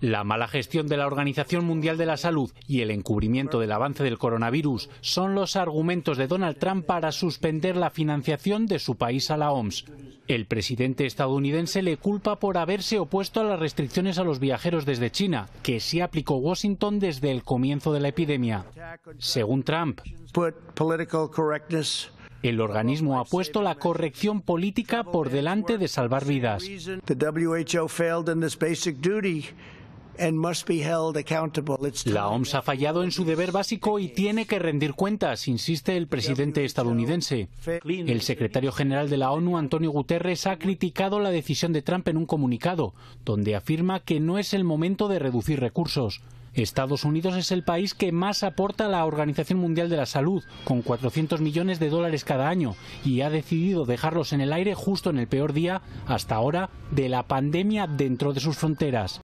La mala gestión de la Organización Mundial de la Salud y el encubrimiento del avance del coronavirus son los argumentos de Donald Trump para suspender la financiación de su país a la OMS. El presidente estadounidense le culpa por haberse opuesto a las restricciones a los viajeros desde China, que sí aplicó Washington desde el comienzo de la epidemia. Según Trump, el organismo ha puesto la corrección política por delante de salvar vidas. La OMS ha fallado en su deber básico y tiene que rendir cuentas, insiste el presidente estadounidense. El secretario general de la ONU, Antonio Guterres, ha criticado la decisión de Trump en un comunicado, donde afirma que no es el momento de reducir recursos. Estados Unidos es el país que más aporta a la Organización Mundial de la Salud, con 400 millones de dólares cada año, y ha decidido dejarlos en el aire justo en el peor día, hasta ahora, de la pandemia dentro de sus fronteras.